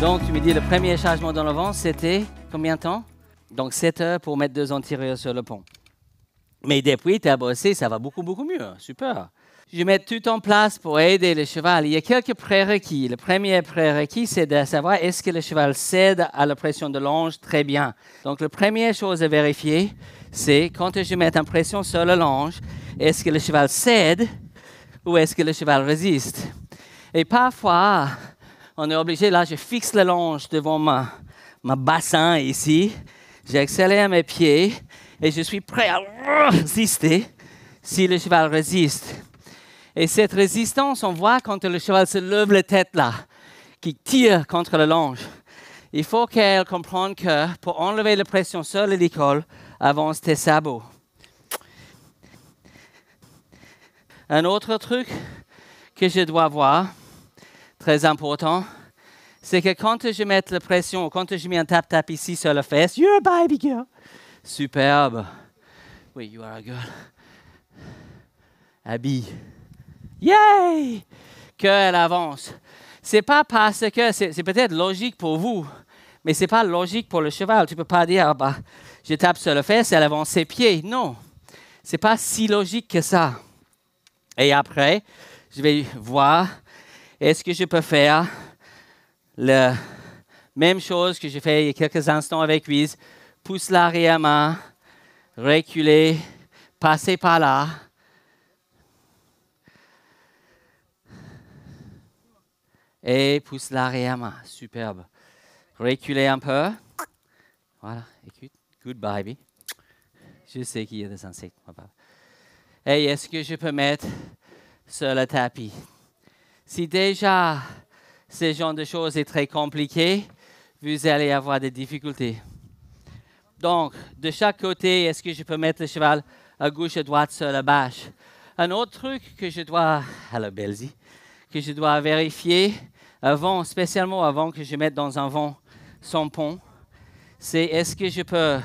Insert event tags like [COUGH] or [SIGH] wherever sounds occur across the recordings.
Donc, tu me dis, le premier chargement dans le vent, c'était combien de temps Donc, 7 heures pour mettre deux antérieurs sur le pont. Mais depuis, tu as bossé, ça va beaucoup, beaucoup mieux. Super. Je mets tout en place pour aider le cheval. Il y a quelques prérequis. Le premier prérequis, c'est de savoir est-ce que le cheval cède à la pression de l'ange très bien. Donc, la première chose à vérifier, c'est quand je mets une pression sur le longe, est-ce que le cheval cède ou est-ce que le cheval résiste? Et parfois, on est obligé, là, je fixe le longe devant ma, ma bassin ici, j'accélère mes pieds et je suis prêt à résister si le cheval résiste. Et cette résistance, on voit quand le cheval se lève la tête là, qui tire contre le longe. Il faut qu'elle comprenne que pour enlever la pression sur l'hélicole, avance tes sabots. Un autre truc que je dois voir, très important, c'est que quand je mets la pression, quand je mets un tap-tap ici sur la fesse, you're a baby girl, Superbe. Oui, you are a girl. Abby. Yay! Qu'elle avance. C'est pas parce que c'est peut-être logique pour vous, mais c'est pas logique pour le cheval. Tu peux pas dire, ah bah, je tape sur le fesse, elle avance ses pieds. Non, c'est pas si logique que ça. Et après, je vais voir est-ce que je peux faire la même chose que j'ai fait il y a quelques instants avec Wiz, pousse l'arrière main, reculer, passez par là. Et pousse l'arrière main. Superbe. Reculer un peu. Voilà. Écoute. Good baby. Je sais qu'il y a des insectes. Et est-ce que je peux mettre sur le tapis? Si déjà ce genre de choses est très compliqué, vous allez avoir des difficultés. Donc, de chaque côté, est-ce que je peux mettre le cheval à gauche, à droite sur la bâche? Un autre truc que je dois, à Belzy, que je dois vérifier avant, spécialement avant que je mette dans un vent sans pont, c'est est-ce que je peux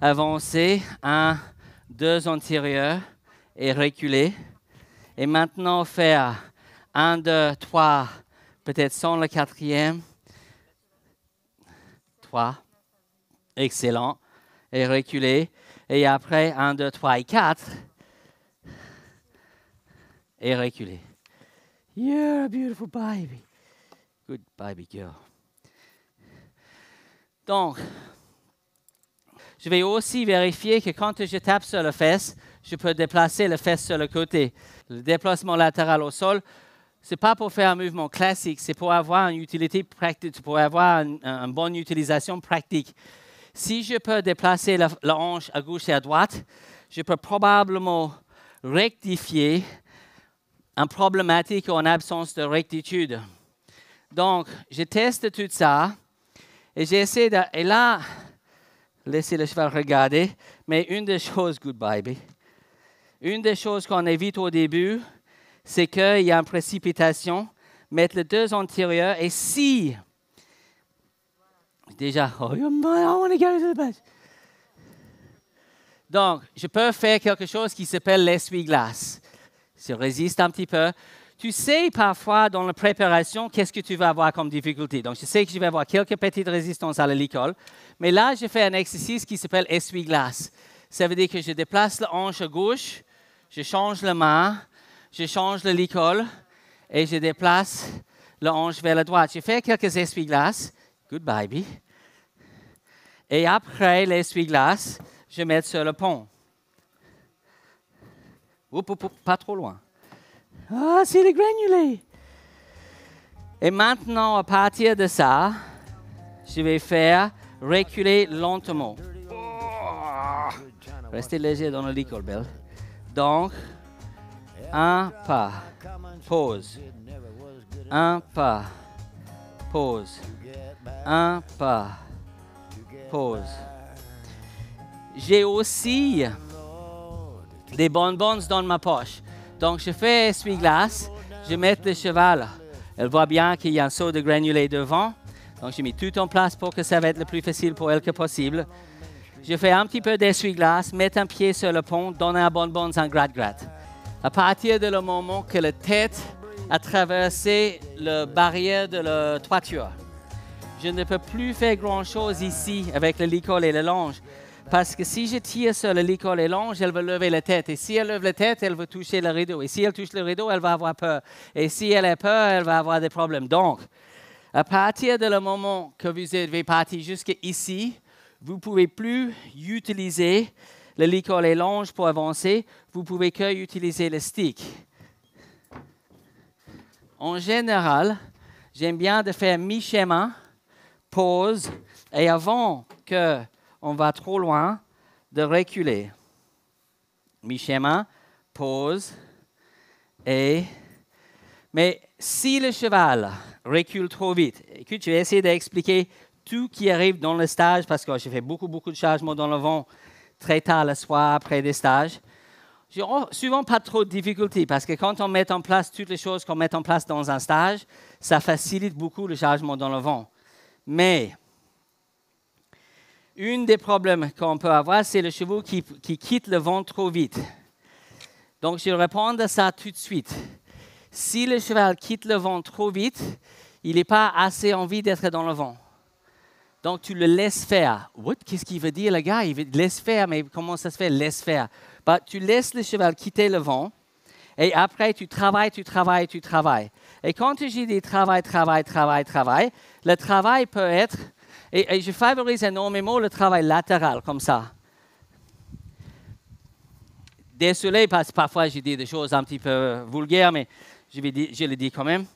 avancer un, deux antérieurs et reculer, et maintenant faire un, deux, trois, peut-être sans le quatrième, trois, excellent, et reculer. Et après, 1, 2, 3 et 4. Et reculer. You're a beautiful baby. Good baby girl. Donc, je vais aussi vérifier que quand je tape sur le fesse, je peux déplacer le fesse sur le côté. Le déplacement latéral au sol, ce n'est pas pour faire un mouvement classique, c'est pour avoir une utilité pratique, pour avoir une bonne utilisation pratique si je peux déplacer la, à gauche et à droite, je peux probablement rectifier un problématique ou en absence de rectitude. Donc, je teste tout ça et j'essaie de... Et là, laissez le cheval regarder, mais une des choses, good une des choses qu'on évite au début, c'est qu'il y a une précipitation, mettre les deux antérieurs et si Déjà, [LAUGHS] oh, I want to go to the Donc, je peux faire quelque chose qui s'appelle l'essuie-glace. Je résiste un petit peu. Tu sais parfois dans la préparation qu'est-ce que tu vas avoir comme difficulté. Donc, je sais que je vais avoir quelques petites résistances à l'école. Mais là, je fais un exercice qui s'appelle essuie-glace. Ça veut dire que je déplace le hanche à gauche, je change la main, je change l'école et je déplace le hanche vers la droite. Je fais quelques essuie-glaces. Good baby et après l'essuie-glace, je mets sur le pont. ou pas trop loin. Ah, c'est les granulés. Et maintenant, à partir de ça, je vais faire reculer lentement. Restez léger dans le lit, Donc, un pas, pause. Un pas, pause. Un pas, j'ai aussi des bonbons dans ma poche. Donc, je fais essuie-glace, je mets le cheval. Elle voit bien qu'il y a un saut de granulés devant. Donc, j'ai mis tout en place pour que ça va être le plus facile pour elle que possible. Je fais un petit peu d'essuie-glace, mets un pied sur le pont, donne un bonbon en grat-grat. À partir du moment que la tête a traversé la barrière de la toiture, je ne peux plus faire grand-chose ici avec le licol et le linge. Parce que si je tire sur le licol et longe elle va lever la tête. Et si elle lève la tête, elle va toucher le rideau. Et si elle touche le rideau, elle va avoir peur. Et si elle a peur, elle va avoir des problèmes. Donc, à partir du moment que vous parti parti jusqu'ici, vous ne pouvez plus utiliser le licol et longe pour avancer. Vous pouvez que utiliser le stick. En général, j'aime bien de faire mi-chemin pause et avant que on va trop loin, de reculer. Mi-chemin, pause et. Mais si le cheval recule trop vite, écoute, je vais essayer d'expliquer tout qui arrive dans le stage parce que j'ai fait beaucoup, beaucoup de chargements dans le vent très tard le soir après des stages. J'ai souvent pas trop de difficultés parce que quand on met en place toutes les choses qu'on met en place dans un stage, ça facilite beaucoup le chargement dans le vent. Mais un des problèmes qu'on peut avoir, c'est le cheval qui, quitte le vent trop vite. Donc, je vais répondre à ça tout de suite. Si le cheval quitte le vent trop vite, il n'est pas assez envie d'être dans le vent. Donc, tu le laisses faire. Qu'est-ce qu'il veut dire, le gars? Il veut laisse faire, mais comment ça se fait, laisse faire? Bah, tu laisses le cheval quitter le vent et après, tu travailles, tu travailles, tu travailles. Et quand j'ai dis travail, travail, travail, travail, le travail peut être, et, je favorise énormément le travail latéral, comme ça. Désolé, parce que parfois je dis des choses un petit peu vulgaires, mais je, je le dis quand même.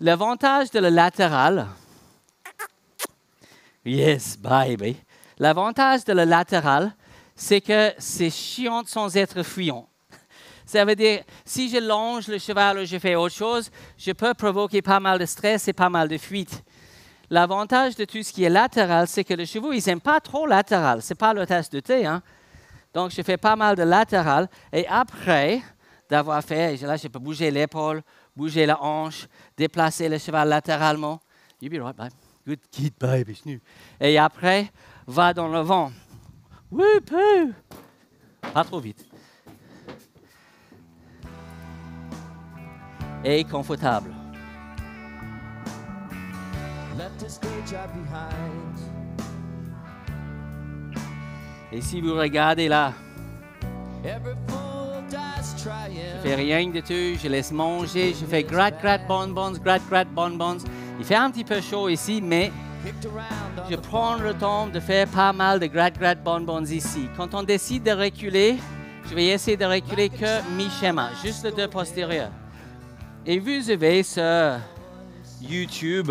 L'avantage de le latéral, yes, baby. L'avantage de le latéral, c'est que c'est chiant sans être fuyant. Ça veut dire, si je longe le cheval ou je fais autre chose, je peux provoquer pas mal de stress et pas mal de fuite. L'avantage de tout ce qui est latéral, c'est que les chevaux, ils n'aiment pas trop latéral. Ce n'est pas le test de thé. Hein? Donc, je fais pas mal de latéral. Et après d'avoir fait, là, je peux bouger l'épaule, bouger la hanche, déplacer le cheval latéralement. You be right, babe. Good kid, babe, Et après, va dans le vent. peu. Pas trop vite. et confortable. Et si vous regardez là, je fais rien de tout, je laisse manger, je fais grat grat bonbons, grat grat bonbons. Il fait un petit peu chaud ici, mais je prends le temps de faire pas mal de grat grat bonbons ici. Quand on décide de reculer, je vais essayer de reculer que mi-chemin, juste le deux postérieurs. Et vous avez ce YouTube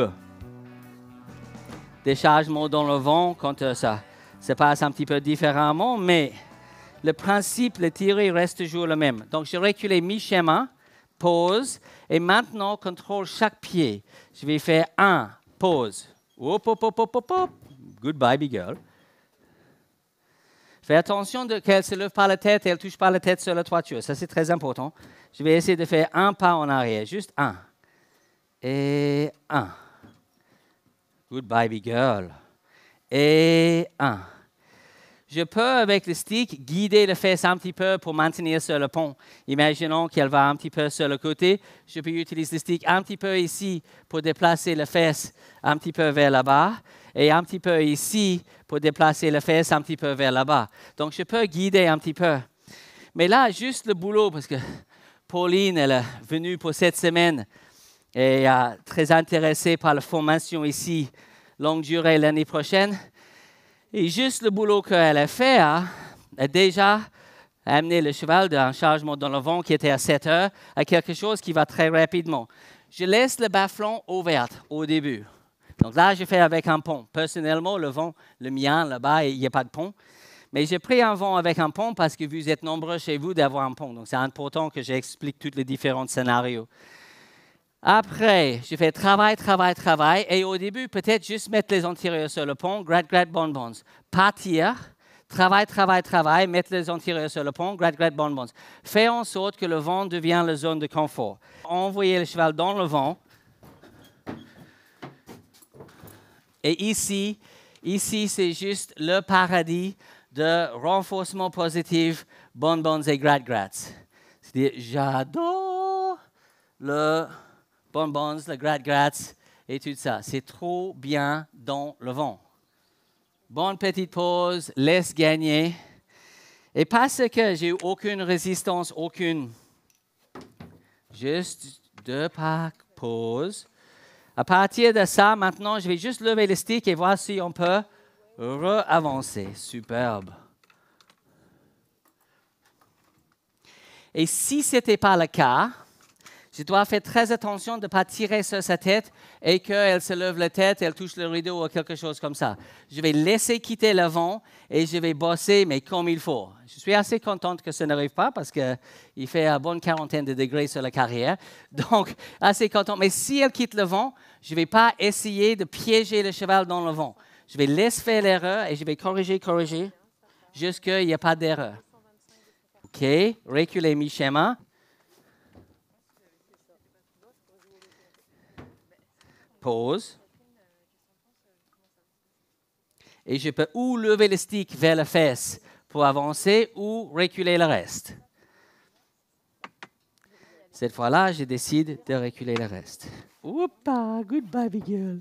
déchargement dans le vent quand euh, ça se passe un petit peu différemment, mais le principe, la théorie reste toujours le même. Donc, je recule mi-chemin, pause, et maintenant, contrôle chaque pied. Je vais faire un, pause. Hop, hop, Goodbye, big girl. Fais attention qu'elle se lève par la tête et elle ne touche pas la tête sur la toiture. Ça, c'est très important. Je vais essayer de faire un pas en arrière, juste un. Et un. Goodbye, baby girl. Et un je peux, avec le stick, guider le fesse un petit peu pour maintenir sur le pont. Imaginons qu'elle va un petit peu sur le côté. Je peux utiliser le stick un petit peu ici pour déplacer le fesse un petit peu vers là-bas et un petit peu ici pour déplacer le fesse un petit peu vers là-bas. Donc, je peux guider un petit peu. Mais là, juste le boulot, parce que Pauline, elle est venue pour cette semaine et est très intéressée par la formation ici, longue durée l'année prochaine. Et juste le boulot qu'elle a fait hein, a déjà amené le cheval d'un chargement dans le vent qui était à 7 heures à quelque chose qui va très rapidement. Je laisse le bas ouverte ouvert au début. Donc là, je fais avec un pont. Personnellement, le vent, le mien là-bas, il n'y a pas de pont. Mais j'ai pris un vent avec un pont parce que vous êtes nombreux chez vous d'avoir un pont. Donc c'est important que j'explique tous les différents scénarios. Après, je fais travail, travail, travail. Et au début, peut-être juste mettre les antérieurs sur le pont, grad, grad, bonbons. Partir, travail, travail, travail, mettre les antérieurs sur le pont, grad, grad, bonbons. Fais en sorte que le vent devienne la zone de confort. Envoyer le cheval dans le vent. Et ici, ici, c'est juste le paradis de renforcement positif, bonbons et grad, grads. C'est-à-dire, j'adore le bonbons, le grat grat et tout ça. C'est trop bien dans le vent. Bonne petite pause, laisse gagner. Et parce que j'ai eu aucune résistance, aucune, juste deux pauses. pause. À partir de ça, maintenant, je vais juste lever le stick et voir si on peut re-avancer. Superbe. Et si ce n'était pas le cas, je dois faire très attention de ne pas tirer sur sa tête et qu'elle se lève la tête, elle touche le rideau ou quelque chose comme ça. Je vais laisser quitter le vent et je vais bosser, mais comme il faut. Je suis assez contente que ça n'arrive pas parce qu'il fait à bonne quarantaine de degrés sur la carrière. [LAUGHS] Donc, assez contente. Mais si elle quitte le vent, je ne vais pas essayer de piéger le cheval dans le vent. Je vais laisser faire l'erreur et je vais corriger, corriger, jusqu'à qu'il n'y ait pas d'erreur. OK, reculez mi-chemin. pause. Et je peux ou lever le stick vers la fesse pour avancer ou reculer le reste. Cette fois-là, je décide de reculer le reste. Oupa, goodbye, big girl.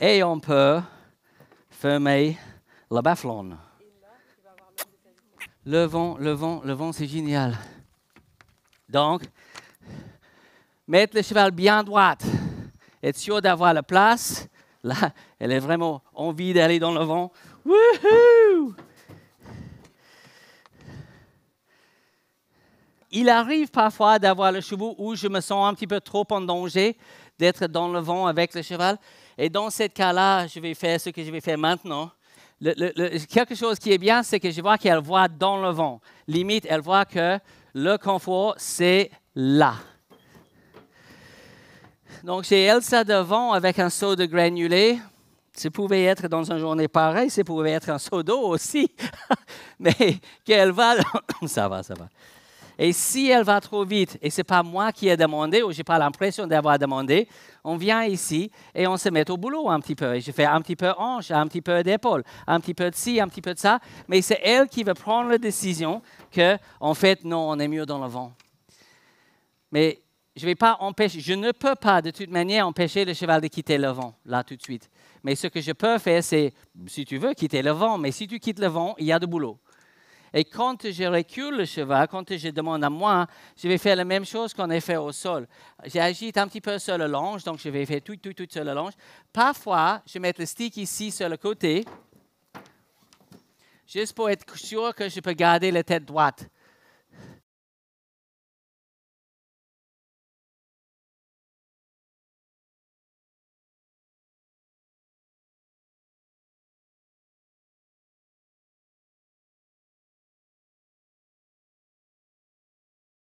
Et on peut fermer la bafflone. Le vent, le vent, le vent, c'est génial. Donc, mettre le cheval bien droite, être sûr d'avoir la place. Là, elle a vraiment envie d'aller dans le vent. Wouhou! Il arrive parfois d'avoir le cheval où je me sens un petit peu trop en danger d'être dans le vent avec le cheval. Et dans ce cas-là, je vais faire ce que je vais faire maintenant. quelque chose qui est bien, c'est que je vois qu'elle voit dans le vent. Limite, elle voit que le confort, c'est là. Donc, j'ai Elsa devant avec un seau de granulé. Ça pouvait être dans une journée pareille, ça pouvait être un seau d'eau aussi. [LAUGHS] Mais qu'elle va, [COUGHS] ça va, ça va. Et si elle va trop vite, et ce n'est pas moi qui ai demandé, ou je n'ai pas l'impression d'avoir demandé, on vient ici et on se met au boulot un petit peu. Et je fais un petit peu hanche, un petit peu d'épaule, un petit peu de ci, un petit peu de ça. Mais c'est elle qui veut prendre la décision que, en fait, non, on est mieux dans le vent. Mais je ne peux pas de toute manière empêcher le cheval de quitter le vent, là tout de suite. Mais ce que je peux faire, c'est, si tu veux, quitter le vent. Mais si tu quittes le vent, il y a du boulot. Et quand je recule le cheval, quand je demande à moi, je vais faire la même chose qu'on a fait au sol. J'agite un petit peu sur le longe, donc je vais faire tout, tout, tout sur le longe. Parfois, je mets le stick ici sur le côté, juste pour être sûr que je peux garder la tête droite.